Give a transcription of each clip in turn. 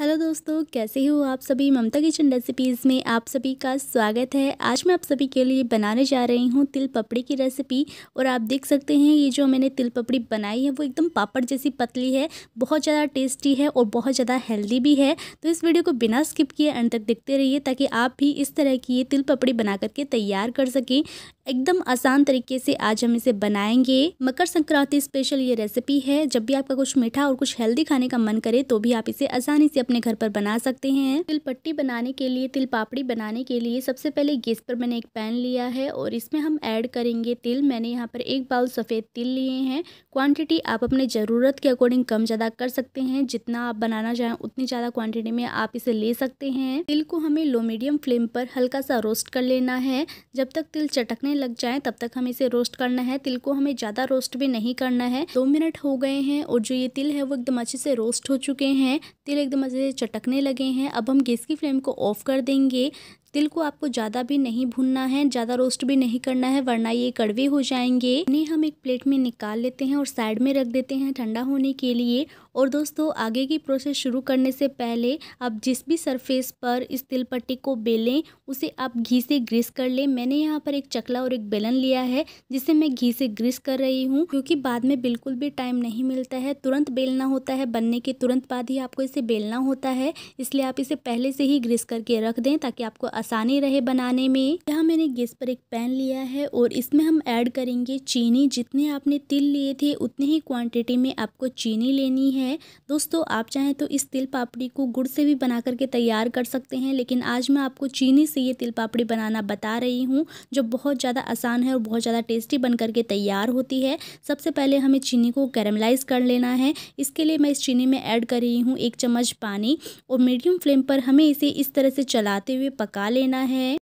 hello दोस्तों कैसे हो आप सभी ममता किचन रेसिपीज़ में आप सभी का स्वागत है आज मैं आप सभी के लिए बनाने जा रही हूँ तिल पपड़ी की रेसिपी और आप देख सकते हैं ये जो मैंने तिल पपड़ी बनाई है वो एकदम पापड़ जैसी पतली है बहुत ज़्यादा टेस्टी है और बहुत ज़्यादा हेल्दी भी है तो इस वीडियो को बिना स्किप किए अंत तक देखते रहिए ताकि आप भी इस तरह की ये तिल पपड़ी बना करके तैयार कर सकें एकदम आसान तरीके से आज हम इसे बनाएंगे मकर संक्रांति स्पेशल ये रेसिपी है जब भी आपका कुछ मीठा और कुछ हेल्दी खाने का मन करे तो भी आप इसे आसानी से अपने घर पर बना सकते हैं तिल पट्टी बनाने के लिए तिल पापड़ी बनाने के लिए सबसे पहले गैस पर मैंने एक पैन लिया है और इसमें हम ऐड करेंगे तिल मैंने यहाँ पर एक बाउल सफ़ेद तिल लिए हैं क्वांटिटी आप अपने ज़रूरत के अकॉर्डिंग कम ज़्यादा कर सकते हैं जितना आप बनाना चाहें उतनी ज़्यादा क्वांटिटी में आप इसे ले सकते हैं तिल को हमें लो मीडियम फ्लेम पर हल्का सा रोस्ट कर लेना है जब तक तिल चटकने लग जाए तब तक हमें इसे रोस्ट करना है तिल को हमें ज़्यादा रोस्ट भी नहीं करना है दो मिनट हो गए हैं और जो ये तिल है वो एकदम अच्छे से रोस्ट हो चुके हैं तिल एकदम अच्छे से चटकने लगे हैं अब हम गैस की फ्लेम को ऑफ़ कर देंगे तिल को आपको ज़्यादा भी नहीं भूनना है ज़्यादा रोस्ट भी नहीं करना है वरना ये कड़वे हो जाएंगे इन्हें हम एक प्लेट में निकाल लेते हैं और साइड में रख देते हैं ठंडा होने के लिए और दोस्तों आगे की प्रोसेस शुरू करने से पहले आप जिस भी सरफेस पर इस तिल पट्टी को बेलें उसे आप घी से ग्रीस कर लें मैंने यहाँ पर एक चकला और एक बेलन लिया है जिसे मैं घी से ग्रीस कर रही हूँ क्योंकि बाद में बिल्कुल भी टाइम नहीं मिलता है तुरंत बेलना होता है बनने के तुरंत बाद ही आपको इसे बेलना होता है इसलिए आप इसे पहले से ही ग्रीस करके रख दें ताकि आपको आसानी रहे बनाने में यहाँ मैंने गैस पर एक पैन लिया है और इसमें हम ऐड करेंगे चीनी जितने आपने तिल लिए थे उतने ही क्वांटिटी में आपको चीनी लेनी है दोस्तों आप चाहें तो इस तिल पापड़ी को गुड़ से भी बना करके तैयार कर सकते हैं लेकिन आज मैं आपको चीनी से ये तिल पापड़ी बनाना बता रही हूँ जो बहुत ज़्यादा आसान है और बहुत ज़्यादा टेस्टी बन करके तैयार होती है सबसे पहले हमें चीनी को कैरमलाइज कर लेना है इसके लिए मैं इस चीनी में ऐड कर रही हूँ एक चम्मच पानी और मीडियम फ्लेम पर हमें इसे इस तरह से चलाते हुए पका लेना है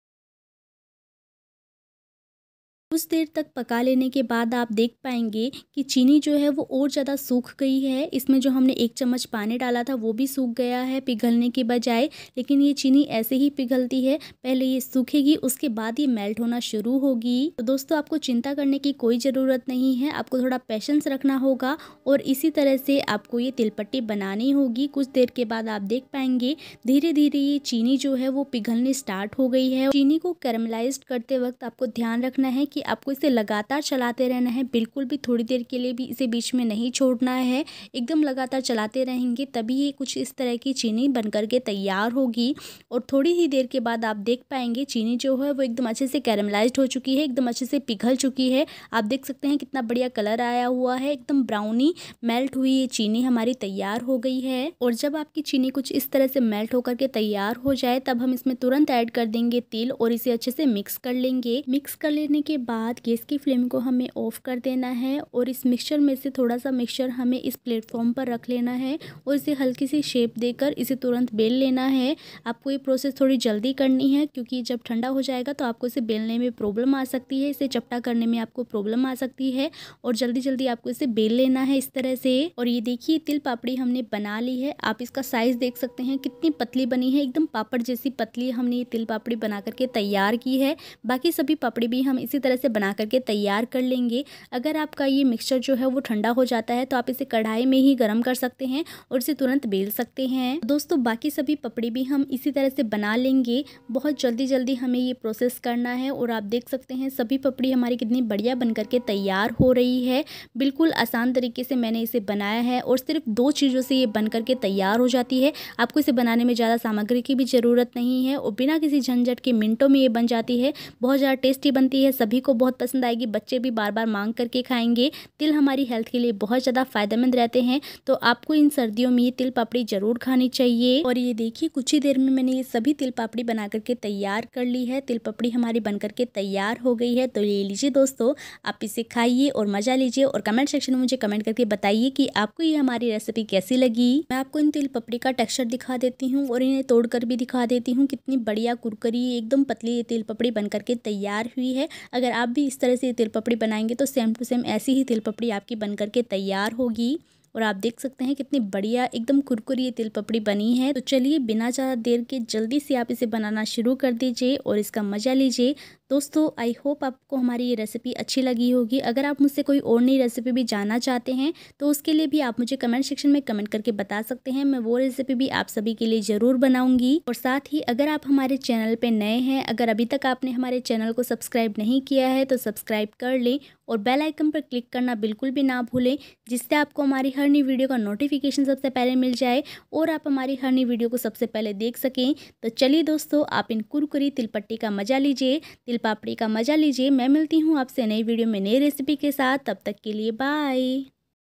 कुछ देर तक पका लेने के बाद आप देख पाएंगे कि चीनी जो है वो और ज़्यादा सूख गई है इसमें जो हमने एक चम्मच पानी डाला था वो भी सूख गया है पिघलने के बजाय लेकिन ये चीनी ऐसे ही पिघलती है पहले ये सूखेगी उसके बाद ये मेल्ट होना शुरू होगी तो दोस्तों आपको चिंता करने की कोई ज़रूरत नहीं है आपको थोड़ा पेशेंस रखना होगा और इसी तरह से आपको ये तिलपट्टी बनानी होगी कुछ देर के बाद आप देख पाएंगे धीरे धीरे ये चीनी जो है वो पिघलने स्टार्ट हो गई है चीनी को कैरमलाइज करते वक्त आपको ध्यान रखना है कि आपको इसे लगातार चलाते रहना है बिल्कुल भी थोड़ी देर के लिए भी इसे बीच में नहीं छोड़ना है एकदम लगातार चलाते रहेंगे तभी ये कुछ इस तरह की चीनी बन के तैयार होगी और थोड़ी ही देर के बाद आप देख पाएंगे चीनी जो है वो एकदम अच्छे से कैरमलाइज हो चुकी है एकदम अच्छे से पिघल चुकी है आप देख सकते हैं कितना बढ़िया कलर आया हुआ है एकदम ब्राउनी मेल्ट हुई ये चीनी हमारी तैयार हो गई है और जब आपकी चीनी कुछ इस तरह से मेल्ट होकर के तैयार हो जाए तब हम इसमें तुरंत ऐड कर देंगे तेल और इसे अच्छे से मिक्स कर लेंगे मिक्स कर लेने के बाद बाद गैस की फ्लेम को हमें ऑफ़ कर देना है और इस मिक्सचर में से थोड़ा सा मिक्सचर हमें इस प्लेटफॉर्म पर रख लेना है और इसे हल्की सी शेप देकर इसे तुरंत बेल लेना है आपको ये प्रोसेस थोड़ी जल्दी करनी है क्योंकि जब ठंडा हो जाएगा तो आपको इसे बेलने में प्रॉब्लम आ सकती है इसे चपटा करने में आपको प्रॉब्लम आ सकती है और जल्दी जल्दी आपको इसे बेल लेना है इस तरह से और ये देखिए तिल पापड़ी हमने बना ली है आप इसका साइज़ देख सकते हैं कितनी पतली बनी है एकदम पापड़ जैसी पतली हमने ये तिल पापड़ी बना करके तैयार की है बाकी सभी पापड़ी भी हम इसी तरह से से बना करके तैयार कर लेंगे अगर आपका ये मिक्सचर जो है वो ठंडा हो जाता है तो आप इसे कढ़ाई में ही गर्म कर सकते हैं और इसे तुरंत बेल सकते हैं दोस्तों बाकी सभी पपड़ी भी हम इसी तरह से बना लेंगे बहुत जल्दी जल्दी हमें ये प्रोसेस करना है और आप देख सकते हैं सभी पपड़ी हमारी कितनी बढ़िया बन करके तैयार हो रही है बिल्कुल आसान तरीके से मैंने इसे बनाया है और सिर्फ दो चीज़ों से ये बन करके तैयार हो जाती है आपको इसे बनाने में ज़्यादा सामग्री की भी ज़रूरत नहीं है और बिना किसी झंझट के मिनटों में ये बन जाती है बहुत ज़्यादा टेस्टी बनती है सभी को बहुत पसंद आएगी बच्चे भी बार बार मांग करके खाएंगे तिल हमारी हेल्थ के लिए बहुत ज़्यादा फायदेमंद रहते हैं तो आपको इन सर्दियों में ये तिल पापड़ी ज़रूर खानी चाहिए और ये देखिए कुछ ही देर में मैंने ये सभी तिल पापड़ी बना करके तैयार कर ली है तिल पापड़ी हमारी बन करके तैयार हो गई है तो ले लीजिए दोस्तों आप इसे खाइए और मज़ा लीजिए और कमेंट सेक्शन में मुझे कमेंट करके बताइए कि आपको ये हमारी रेसिपी कैसी लगी मैं आपको इन तिल पपड़ी का टेक्सचर दिखा देती हूँ और इन्हें तोड़कर भी दिखा देती हूँ कितनी बढ़िया कुरकरी एकदम पतली ये तिल पपड़ी बनकर के तैयार हुई है अगर आप भी इस तरह से तिल पपड़ी बनाएंगे तो सेम टू सेम ऐसी ही तिल पपड़ी आपकी बन करके तैयार होगी और आप देख सकते हैं कितनी बढ़िया एकदम कुरकुरी तिल पपड़ी बनी है तो चलिए बिना ज़्यादा देर के जल्दी से आप इसे बनाना शुरू कर दीजिए और इसका मज़ा लीजिए दोस्तों आई होप आपको हमारी ये रेसिपी अच्छी लगी होगी अगर आप मुझसे कोई और नई रेसिपी भी जानना चाहते हैं तो उसके लिए भी आप मुझे कमेंट सेक्शन में कमेंट करके बता सकते हैं मैं वो रेसिपी भी आप सभी के लिए ज़रूर बनाऊंगी और साथ ही अगर आप हमारे चैनल पर नए हैं अगर अभी तक आपने हमारे चैनल को सब्सक्राइब नहीं किया है तो सब्सक्राइब कर लें और बेल आइकन पर क्लिक करना बिल्कुल भी ना भूलें जिससे आपको हमारी हर नई वीडियो का नोटिफिकेशन सबसे पहले मिल जाए और आप हमारी हर नई वीडियो को सबसे पहले देख सकें तो चलिए दोस्तों आप इन कुरकुरी तिलपट्टी का मजा लीजिए तिल पापड़ी का मज़ा लीजिए मैं मिलती हूँ आपसे नई वीडियो में नई रेसिपी के साथ तब तक के लिए बाय